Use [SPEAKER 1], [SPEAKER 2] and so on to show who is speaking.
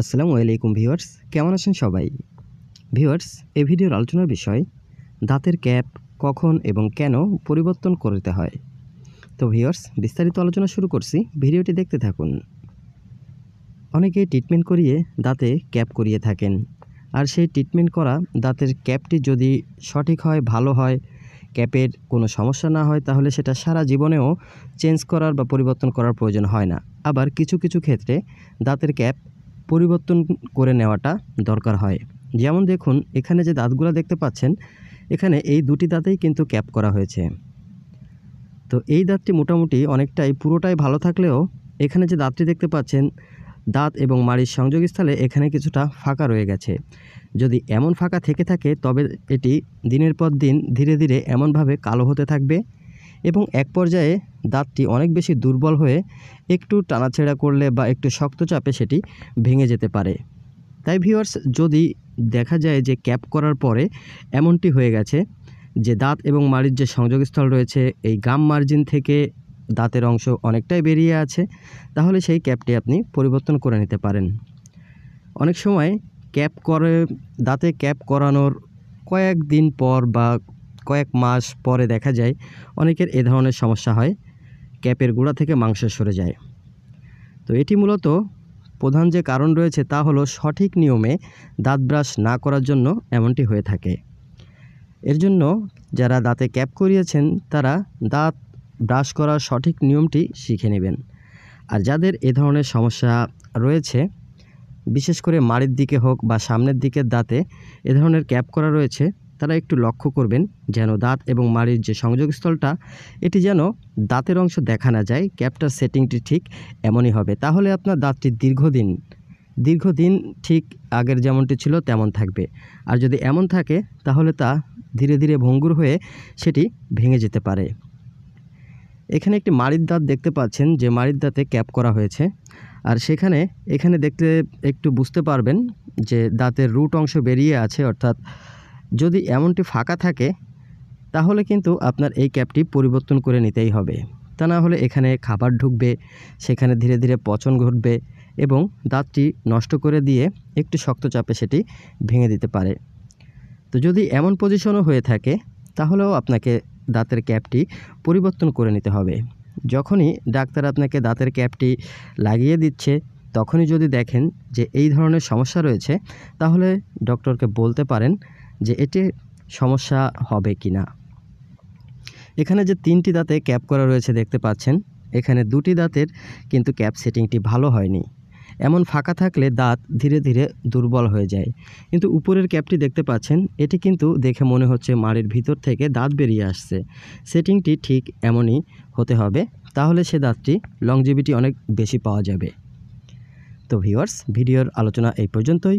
[SPEAKER 1] আসসালামু আলাইকুম ভিউয়ার্স কেমন আছেন সবাই ভিউয়ার্স এ ভিডিওর আলোচনার বিষয় দাঁতের ক্যাপ কখন এবং কেন পরিবর্তন করতে হয় তো ভিউয়ার্স বিস্তারিত আলোচনা শুরু করছি ভিডিওটি দেখতে থাকুন অনেকে ট্রিটমেন্ট করিয়ে দাঁতে ক্যাপ করিয়ে থাকেন আর সেই ট্রিটমেন্ট করা দাঁতের ক্যাপটি যদি সঠিক হয় ভালো হয় ক্যাপের কোনো সমস্যা না হয় তাহলে সেটা সারা জীবনেও চেঞ্জ করার বা পরিবর্তন করার প্রয়োজন হয় না আবার কিছু কিছু ক্ষেত্রে দাঁতের ক্যাপ পরিবর্তন করে নেওয়াটা দরকার হয় যেমন দেখুন এখানে যে দাঁতগুলো দেখতে পাচ্ছেন এখানে এই দুটি দাঁতেই কিন্তু ক্যাপ করা হয়েছে তো এই দাঁতটি মোটামুটি অনেকটাই পুরোটাই ভালো থাকলেও এখানে যে দাঁতটি দেখতে পাচ্ছেন দাঁত এবং মাড়ির সংযোগস্থলে এখানে কিছুটা ফাঁকা রয়ে গেছে যদি এমন ফাঁকা থেকে থাকে তবে এটি দিনের পর দিন ধীরে ধীরে এমনভাবে কালো হতে থাকবে এবং এক পর্যায়ে দাঁতটি অনেক বেশি দুর্বল হয়ে একটু টানাছেড়া করলে বা একটু শক্ত চাপে সেটি ভেঙে যেতে পারে তাই ভিওয়ার্স যদি দেখা যায় যে ক্যাপ করার পরে এমনটি হয়ে গেছে যে দাঁত এবং মাড়ির যে সংযোগস্থল রয়েছে এই গাম মার্জিন থেকে দাঁতের অংশ অনেকটাই বেরিয়ে আছে তাহলে সেই ক্যাপটি আপনি পরিবর্তন করে নিতে পারেন অনেক সময় ক্যাপ করে দাঁতে ক্যাপ করানোর কয়েকদিন পর বা কয়েক মাস পরে দেখা যায় অনেকের এ ধরনের সমস্যা হয় ক্যাপের গোড়া থেকে মাংস সরে যায় তো এটি মূলত প্রধান যে কারণ রয়েছে তা হলো সঠিক নিয়মে দাঁত ব্রাশ না করার জন্য এমনটি হয়ে থাকে এর জন্য যারা দাঁতে ক্যাপ করিয়েছেন তারা দাঁত ব্রাশ করার সঠিক নিয়মটি শিখে নেবেন আর যাদের এ ধরনের সমস্যা রয়েছে বিশেষ করে মাড়ির দিকে হোক বা সামনের দিকের দাঁতে এ ধরনের ক্যাপ করা রয়েছে তারা একটু লক্ষ্য করবেন যেন দাঁত এবং মাড়ির যে সংযোগস্থলটা এটি যেন দাঁতের অংশ দেখা না যায় ক্যাপটার সেটিংটি ঠিক এমনই হবে তাহলে আপনার দাঁতটি দীর্ঘদিন দীর্ঘদিন ঠিক আগের যেমনটি ছিল তেমন থাকবে আর যদি এমন থাকে তাহলে তা ধীরে ধীরে ভঙ্গুর হয়ে সেটি ভেঙে যেতে পারে এখানে একটি মাড়ির দাঁত দেখতে পাচ্ছেন যে মাড়ির দাঁতে ক্যাপ করা হয়েছে আর সেখানে এখানে দেখতে একটু বুঝতে পারবেন যে দাঁতের রুট অংশ বেরিয়ে আছে অর্থাৎ যদি এমনটি ফাঁকা থাকে তাহলে কিন্তু আপনার এই ক্যাবটি পরিবর্তন করে নিতেই হবে তা না হলে এখানে খাবার ঢুকবে সেখানে ধীরে ধীরে পচন ঘটবে এবং দাঁতটি নষ্ট করে দিয়ে একটু শক্ত চাপে সেটি ভেঙে দিতে পারে তো যদি এমন পজিশনও হয়ে থাকে তাহলেও আপনাকে দাঁতের ক্যাপটি পরিবর্তন করে নিতে হবে যখনই ডাক্তার আপনাকে দাঁতের ক্যাপটি লাগিয়ে দিচ্ছে তখনই যদি দেখেন যে এই ধরনের সমস্যা রয়েছে তাহলে ডক্টরকে বলতে পারেন যে এটি সমস্যা হবে কি না এখানে যে তিনটি দাঁতে ক্যাপ করা রয়েছে দেখতে পাচ্ছেন এখানে দুটি দাঁতের কিন্তু ক্যাপ সেটিংটি ভালো হয়নি এমন ফাঁকা থাকলে দাঁত ধীরে ধীরে দুর্বল হয়ে যায় কিন্তু উপরের ক্যাপটি দেখতে পাচ্ছেন এটি কিন্তু দেখে মনে হচ্ছে মাড়ির ভিতর থেকে দাঁত বেরিয়ে আসছে সেটিংটি ঠিক এমনই হতে হবে তাহলে সে দাঁতটি লংজিভিটি অনেক বেশি পাওয়া যাবে তো ভিওয়ার্স ভিডিওর আলোচনা এই পর্যন্তই